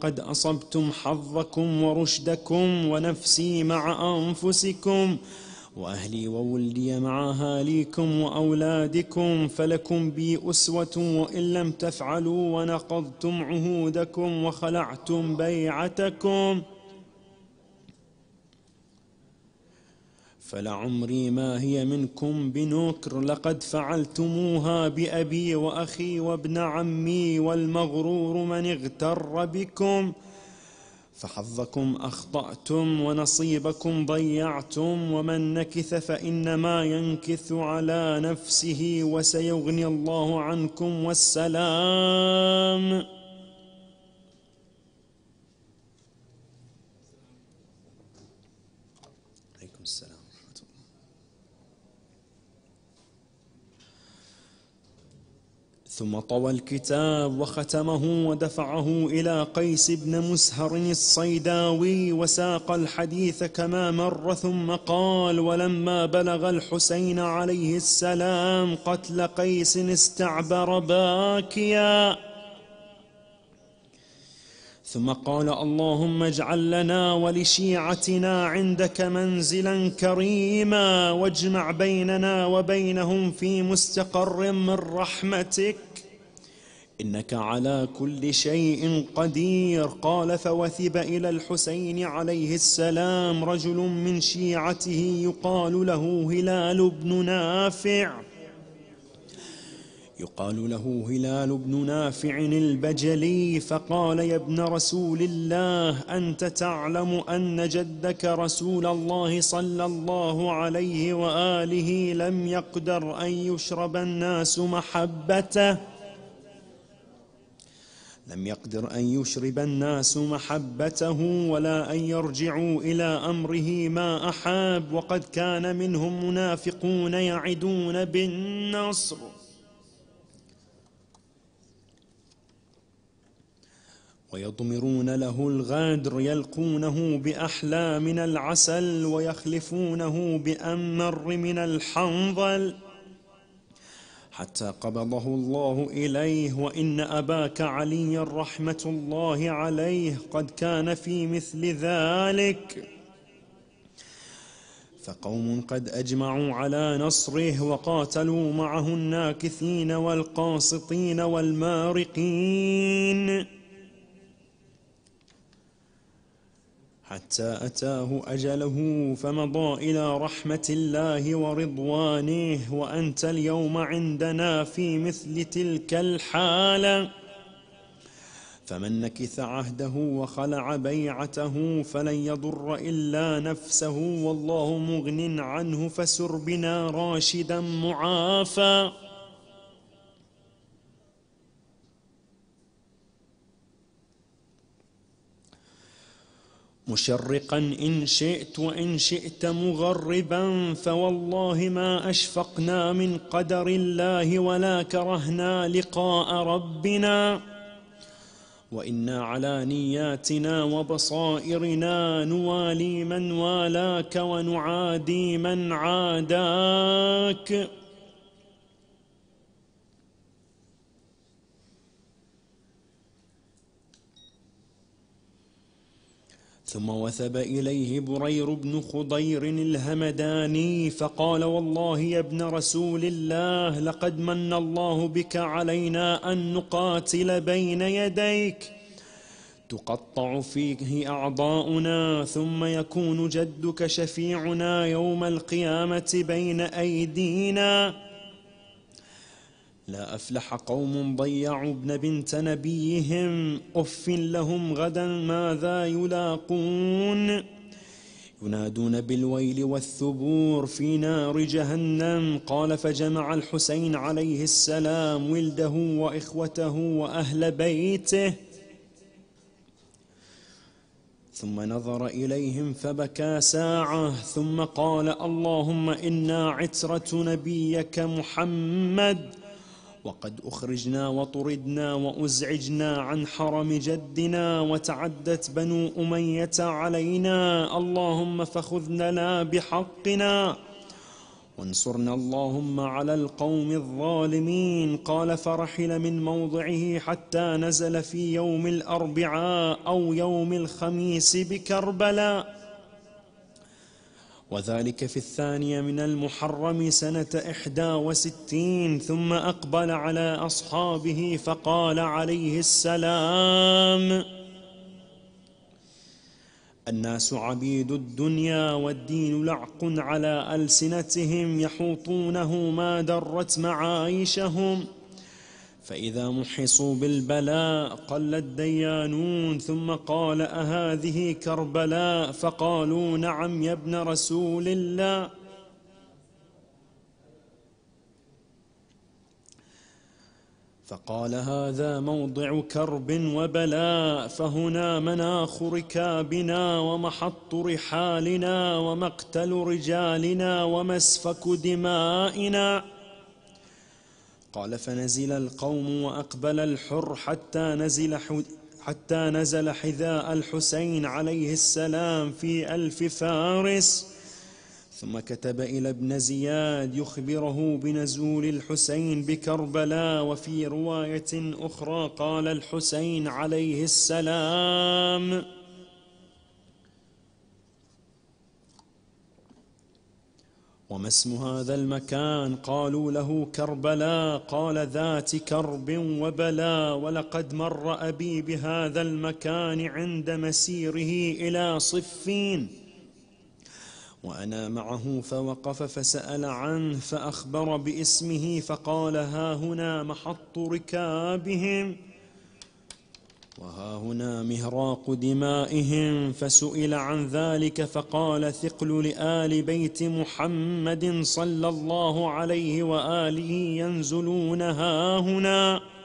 قد أصبتم حظكم ورشدكم ونفسي مع أنفسكم وأهلي وولدي مع أهاليكم وأولادكم فلكم بي أسوة وإن لم تفعلوا ونقضتم عهودكم وخلعتم بيعتكم فلعمري ما هي منكم بنكر لقد فعلتموها بأبي وأخي وابن عمي والمغرور من اغتر بكم فحظكم أخطأتم ونصيبكم ضيعتم ومن نكث فإنما ينكث على نفسه وسيغني الله عنكم والسلام ثم طوى الكتاب وختمه ودفعه إلى قيس بن مسهر الصيداوي وساق الحديث كما مر ثم قال ولما بلغ الحسين عليه السلام قتل قيس استعبر باكيا ثم قال اللهم اجعل لنا ولشيعتنا عندك منزلا كريما واجمع بيننا وبينهم في مستقر من رحمتك إنك على كل شيء قدير قال فوثب إلى الحسين عليه السلام رجل من شيعته يقال له هلال بن نافع يقال له هلال بن نافع البجلي فقال يا ابن رسول الله أنت تعلم أن جدك رسول الله صلى الله عليه وآله لم يقدر أن يشرب الناس محبته لم يقدر أن يشرب الناس محبته ولا أن يرجعوا إلى أمره ما أحاب وقد كان منهم منافقون يعدون بالنصر ويضمرون له الغادر يلقونه بأحلى من العسل ويخلفونه بأمر من الحنظل حتى قبضه الله إليه وإن أباك علي رحمة الله عليه قد كان في مثل ذلك فقوم قد أجمعوا على نصره وقاتلوا معه الناكثين والقاسطين والمارقين حتى أتاه أجله فمضى إلى رحمة الله ورضوانه وأنت اليوم عندنا في مثل تلك الحالة فمن نكث عهده وخلع بيعته فلن يضر إلا نفسه والله مغن عنه فسر بنا راشدا معافى مشرقا إن شئت وإن شئت مغربا فوالله ما أشفقنا من قدر الله ولا كرهنا لقاء ربنا وإنا على نياتنا وبصائرنا نوالي من والاك ونعادي من عاداك ثم وثب إليه برير بن خضير الهمداني فقال والله يا ابن رسول الله لقد من الله بك علينا أن نقاتل بين يديك تقطع فيه أعضاؤنا ثم يكون جدك شفيعنا يوم القيامة بين أيدينا لا أفلح قوم ضيعوا ابن بنت نبيهم أف لهم غدا ماذا يلاقون ينادون بالويل والثبور في نار جهنم قال فجمع الحسين عليه السلام ولده وإخوته وأهل بيته ثم نظر إليهم فبكى ساعة ثم قال اللهم إنا عترة نبيك محمد وقد أخرجنا وطردنا وأزعجنا عن حرم جدنا وتعدت بنو أمية علينا اللهم فخذنا بحقنا وانصرنا اللهم على القوم الظالمين قال فرحل من موضعه حتى نزل في يوم الأربعاء أو يوم الخميس بكربلاء وذلك في الثانية من المحرم سنة إحدى وستين ثم أقبل على أصحابه فقال عليه السلام الناس عبيد الدنيا والدين لعق على ألسنتهم يحوطونه ما درت معايشهم فإذا محصوا بالبلاء قل الديانون ثم قال أهذه كربلاء فقالوا نعم يا ابن رسول الله فقال هذا موضع كرب وبلاء فهنا مناخ ركابنا ومحط رحالنا ومقتل رجالنا ومسفك دمائنا قال فنزل القوم وأقبل الحر حتى نزل حتى نزل حذاء الحسين عليه السلام في ألف فارس ثم كتب إلى ابن زياد يخبره بنزول الحسين بكربلاء وفي رواية أخرى قال الحسين عليه السلام وما اسم هذا المكان قالوا له كربلاء قال ذات كرب وبلا ولقد مر أبي بهذا المكان عند مسيره إلى صفين وأنا معه فوقف فسأل عنه فأخبر باسمه فقال ها هنا محط ركابهم وها هنا مهراق دمائهم فسئل عن ذلك فقال ثقل لآل بيت محمد صلى الله عليه وآله ينزلون هاهنا هنا